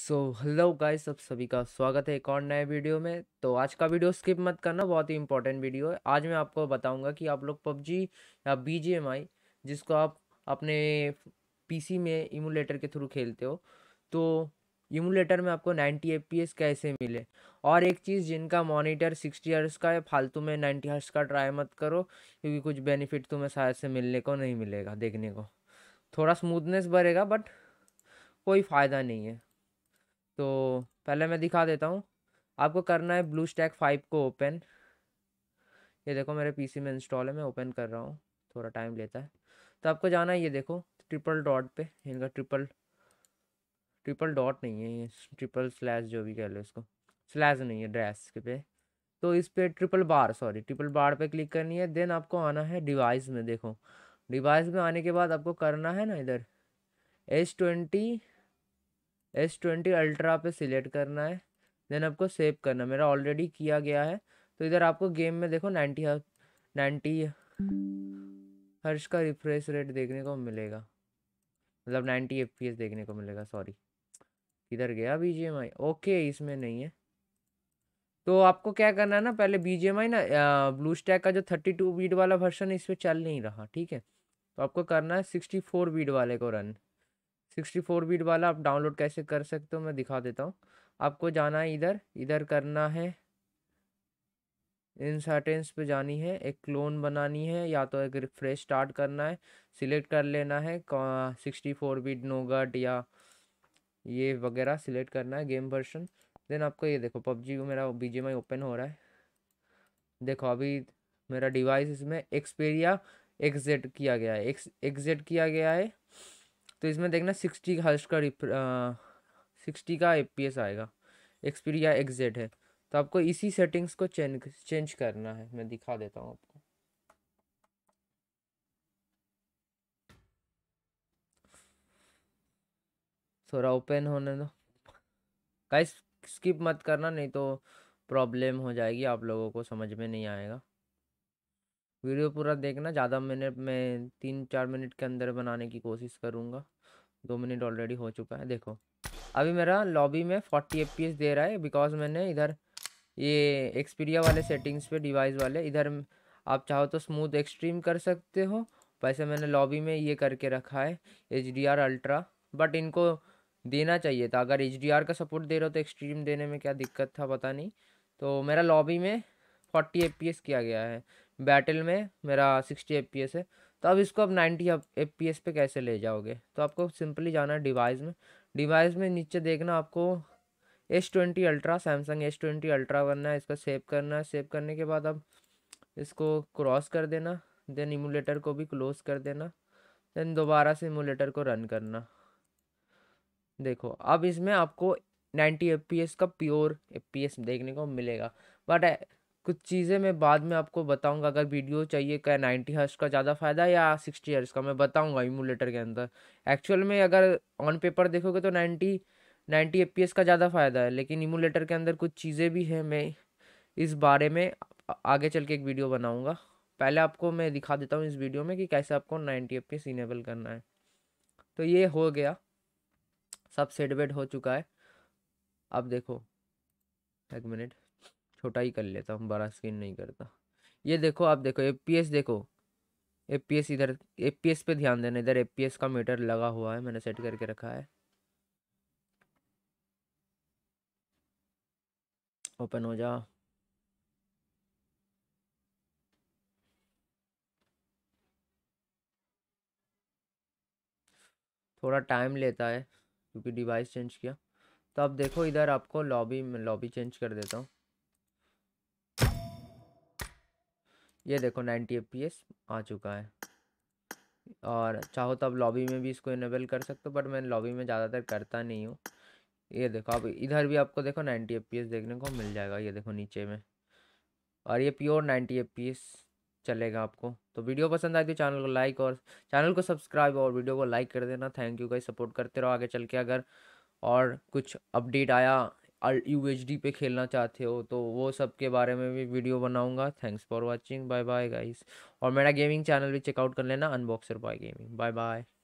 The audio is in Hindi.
सो हेलो गाइस सब सभी का स्वागत है एक और नए वीडियो में तो आज का वीडियो स्किप मत करना बहुत ही इंपॉर्टेंट वीडियो है आज मैं आपको बताऊंगा कि आप लोग पबजी या बी जिसको आप अपने पीसी में इमुलेटर के थ्रू खेलते हो तो इमुलेटर में आपको नाइन्टी एफ कैसे मिले और एक चीज़ जिनका मॉनिटर सिक्सटी हर्स का है फालतू में नाइन्टी हर्स का ट्राई मत करो क्योंकि कुछ बेनिफिट तुम्हें शायद से मिलने को नहीं मिलेगा देखने को थोड़ा स्मूथनेस बढ़ेगा बट कोई फ़ायदा नहीं है तो पहले मैं दिखा देता हूँ आपको करना है ब्लू स्टैक फाइव को ओपन ये देखो मेरे पीसी में इंस्टॉल है मैं ओपन कर रहा हूँ थोड़ा टाइम लेता है तो आपको जाना है ये देखो ट्रिपल डॉट पे इनका ट्रिपल ट्रिपल डॉट नहीं है ये ट्रिपल स्लैश जो भी कह लो इसको स्लैश नहीं है ड्रेस के पे तो इस पे triple bar sorry triple bar पे क्लिक करनी है देन आपको आना है डिवाइस में देखो डिवाइस में आने के बाद आपको करना है ना इधर S twenty S twenty ultra पे सिलेक्ट करना है देन आपको सेव करना मेरा ऑलरेडी किया गया है तो इधर आपको गेम में देखो नाइन्टी नाइन्टी हर्ष का रिफ्रेश रेट देखने को मिलेगा मतलब नाइन्टी एफ देखने को मिलेगा सॉरी इधर गया बी ओके इसमें नहीं है तो आपको क्या करना है ना पहले बी ना ब्लू स्टैक का जो थर्टी टू बीड वाला वर्सन इस पर चल नहीं रहा ठीक है तो आपको करना है सिक्सटी फोर बीड वाले को रन सिक्सटी फोर बीट वाला आप डाउनलोड कैसे कर सकते हो मैं दिखा देता हूँ आपको जाना है इधर इधर करना है इंसर्टेंस पे जानी है एक क्लोन बनानी है या तो एक रिफ्रेश स्टार्ट करना है सिलेक्ट कर लेना है सिक्सटी फोर बीट नोगट या ये वगैरह सिलेक्ट करना है गेम वर्शन देन आपको ये देखो पबजी मेरा बी ओपन हो रहा है देखो अभी मेरा डिवाइस इसमें एक्सपेरिया एक्जेड किया गया है एक्स एक्जेड किया गया है तो इसमें देखना सिक्सटी हर्ष का सिक्सटी का ए आएगा एक्सपीरिया एक्जेड है तो आपको इसी सेटिंग्स को चेंज चेंज करना है मैं दिखा देता हूँ आपको थोड़ा ओपन होने दो गाइस स्किप मत करना नहीं तो प्रॉब्लम हो जाएगी आप लोगों को समझ में नहीं आएगा वीडियो पूरा देखना ज़्यादा मैंने मैं तीन चार मिनट के अंदर बनाने की कोशिश करूँगा दो मिनट ऑलरेडी हो चुका है देखो अभी मेरा लॉबी में फोर्टी एफ दे रहा है बिकॉज मैंने इधर ये एक्सपीरिया वाले सेटिंग्स पे डिवाइस वाले इधर आप चाहो तो स्मूथ एक्सट्रीम कर सकते हो वैसे मैंने लॉबी में ये करके रखा है H D R ultra but इनको देना चाहिए था अगर एच डी आर का सपोर्ट दे रहे हो तो एक्सट्रीम देने में क्या दिक्कत था पता नहीं तो मेरा लॉबी में फोर्टी एफ किया गया है बैटल में मेरा सिक्सटी एफ है तो अब इसको आप नाइन्टी एफ पे कैसे ले जाओगे तो आपको सिंपली जाना है डिवाइस में डिवाइस में नीचे देखना आपको S twenty ultra Samsung S twenty ultra करना है इसका सेव करना है सेव करने के बाद अब इसको क्रॉस कर देना देन इमुलेटर को भी क्लोज कर देना देन दोबारा से इमुलेटर को रन करना देखो अब इसमें आपको नाइन्टी एफ का प्योर एफ देखने को मिलेगा बट कुछ चीज़ें मैं बाद में आपको बताऊंगा अगर वीडियो चाहिए क्या नाइन्टी हर्ट्स का ज़्यादा फ़ायदा है या सिक्सटी हर्ट्स का मैं बताऊंगा इमुलेटर के अंदर एक्चुअल में अगर ऑन पेपर देखोगे तो नाइन्टी नाइन्टी एफ का ज़्यादा फ़ायदा है लेकिन इमुलेटर के अंदर कुछ चीज़ें भी हैं मैं इस बारे में आगे चल के एक वीडियो बनाऊँगा पहले आपको मैं दिखा देता हूँ इस वीडियो में कि कैसे आपको नाइन्टी एफ इनेबल करना है तो ये हो गया सब सेटवेट हो चुका है अब देखो एक मिनट छोटा ही कर लेता हूँ बड़ा स्क्रीन नहीं करता ये देखो आप देखो ए पी एस देखो ए पी एस इधर ए पी एस पे ध्यान देना इधर ए पी एस का मीटर लगा हुआ है मैंने सेट करके रखा है ओपन हो जा थोड़ा टाइम लेता है क्योंकि डिवाइस चेंज किया तो अब देखो इधर आपको लॉबी में लॉबी चेंज कर देता हूँ ये देखो 90 एफ आ चुका है और चाहो तो आप लॉबी में भी इसको इनेबल कर सकते हो बट मैं लॉबी में ज़्यादातर करता नहीं हूँ ये देखो अब इधर भी आपको देखो 90 एफ देखने को मिल जाएगा ये देखो नीचे में और ये प्योर 90 एफ चलेगा आपको तो वीडियो पसंद आए तो चैनल को लाइक और चैनल को सब्सक्राइब और वीडियो को लाइक कर देना थैंक यू गाइस सपोर्ट करते रहो आगे चल के अगर और कुछ अपडेट आया यू एच डी पे खेलना चाहते हो तो वो सब के बारे में भी वीडियो बनाऊंगा thanks for watching bye bye guys और मेरा गेमिंग चैनल भी चेकआउट कर लेना unboxer by gaming bye bye